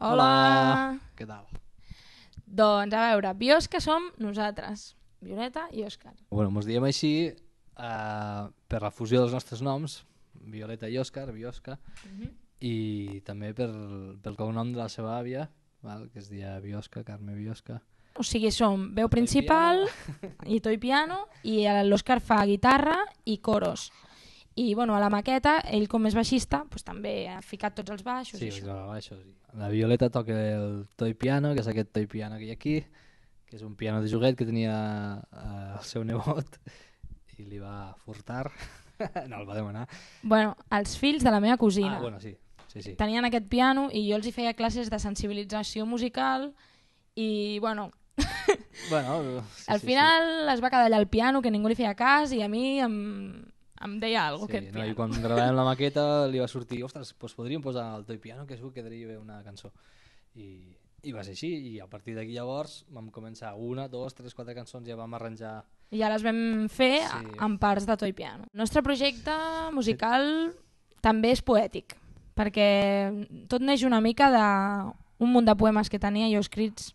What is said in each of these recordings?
Hola. Hola. Què tal? Doncs a veure, Biosca som nosaltres, Violeta i Òscar. Bueno, mos diem així uh, per la fusió dels nostres noms, Violeta i Òscar, Biosca, uh mhm. -huh. i també per, pel cognom de la seva àvia, val? que es dia Biosca, Carme Biosca. O sigui, som veu principal, i toi piano, i l'Òscar fa guitarra i coros i bueno, a la maqueta, ell com és baixista, pues, doncs també ha ficat tots els baixos. Sí, i això. baixos. La Violeta toca el toy piano, que és aquest toy piano que hi ha aquí, que és un piano de joguet que tenia eh, el seu nebot i li va furtar, no el va demanar. Bueno, els fills de la meva cosina. Ah, bueno, sí. Sí, sí. Tenien aquest piano i jo els hi feia classes de sensibilització musical i bueno, bueno sí, al final sí, sí. es va quedar allà el piano que ningú li feia cas i a mi em, em deia algo sí, aquest no, piano. I quan gravàvem la maqueta li va sortir, ostres, doncs podríem posar el toy piano, que segur que quedaria bé una cançó. I, i va ser així, i a partir d'aquí llavors vam començar una, dos, tres, quatre cançons, ja vam arranjar... I ja les vam fer sí. en parts de toy piano. El nostre projecte musical sí. també és poètic, perquè tot neix una mica de un munt de poemes que tenia jo escrits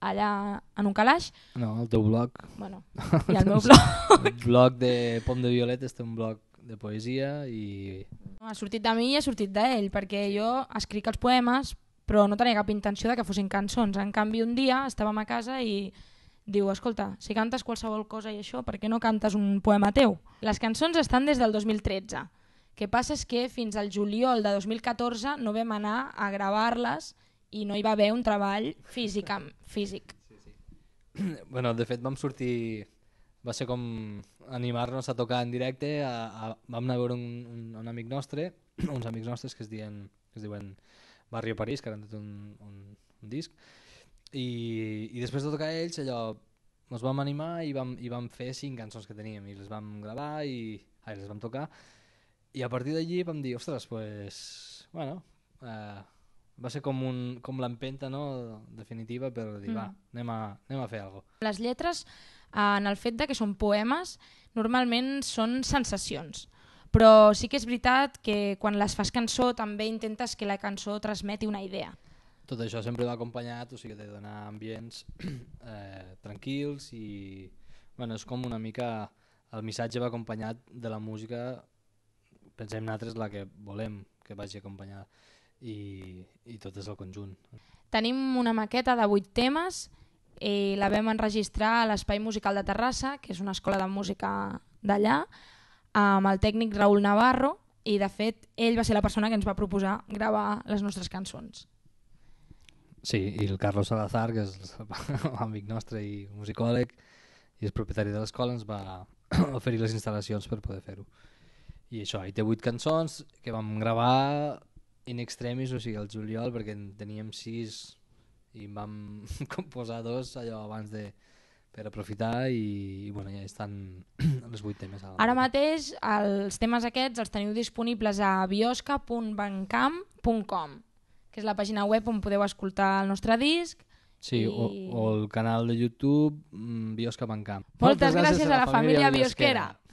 allà en un calaix. No, el teu blog. Bueno, i el meu blog. el blog de Pom de Violeta és un blog de poesia i... No, ha sortit de mi i ha sortit d'ell, perquè jo escric els poemes, però no tenia cap intenció de que fossin cançons. En canvi, un dia estàvem a casa i diu, escolta, si cantes qualsevol cosa i això, per què no cantes un poema teu? Les cançons estan des del 2013. El que passa és que fins al juliol de 2014 no vam anar a gravar-les i no hi va haver un treball físic. Amb, físic. Sí, sí. Bueno, de fet vam sortir... Va ser com animar-nos a tocar en directe. A, a, vam anar a veure un, un, un amic nostre, uns amics nostres que es, diuen, que es diuen Barrio París, que han tret un, un, un disc, i, i després de tocar ells allò ens vam animar i vam, i vam fer cinc cançons que teníem i les vam gravar i ai, les vam tocar i a partir d'allí vam dir, ostres, pues, bueno, eh, va ser com, un, com l'empenta no? definitiva per dir, mm. va, anem a, anem a fer alguna cosa. Les lletres, en el fet de que són poemes, normalment són sensacions. Però sí que és veritat que quan les fas cançó també intentes que la cançó transmeti una idea. Tot això sempre va acompanyat, o sigui, de donar ambients eh, tranquils i... Bueno, és com una mica... El missatge va acompanyat de la música, pensem nosaltres, la que volem que vagi acompanyada i, i tot és el conjunt. Tenim una maqueta de vuit temes, eh, la vam enregistrar a l'Espai Musical de Terrassa, que és una escola de música d'allà, amb el tècnic Raül Navarro, i de fet ell va ser la persona que ens va proposar gravar les nostres cançons. Sí, i el Carlos Salazar, que és l'amic nostre i musicòleg, i és propietari de l'escola, ens va oferir les instal·lacions per poder fer-ho. I això, hi té vuit cançons que vam gravar in extremis, o sigui, el juliol, perquè en teníem sis i en vam composar dos allò abans de, per aprofitar i, i bueno, ja estan els vuit temes. Ara. ara mateix els temes aquests els teniu disponibles a biosca.bancamp.com que és la pàgina web on podeu escoltar el nostre disc Sí, i... o, o el canal de YouTube mm, Biosca Bancamp. Moltes, Moltes gràcies, gràcies a la, a la família, família Biosquera. Biosquera.